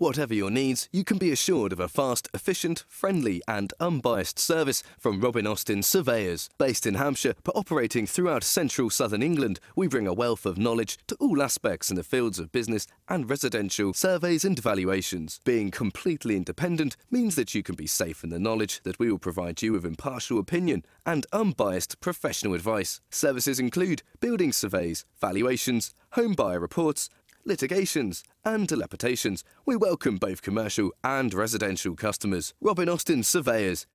Whatever your needs, you can be assured of a fast, efficient, friendly and unbiased service from Robin Austin Surveyors. Based in Hampshire but operating throughout central southern England, we bring a wealth of knowledge to all aspects in the fields of business and residential surveys and valuations. Being completely independent means that you can be safe in the knowledge that we will provide you with impartial opinion and unbiased professional advice. Services include building surveys, valuations, home buyer reports litigations, and dilapidations. We welcome both commercial and residential customers. Robin Austin Surveyors.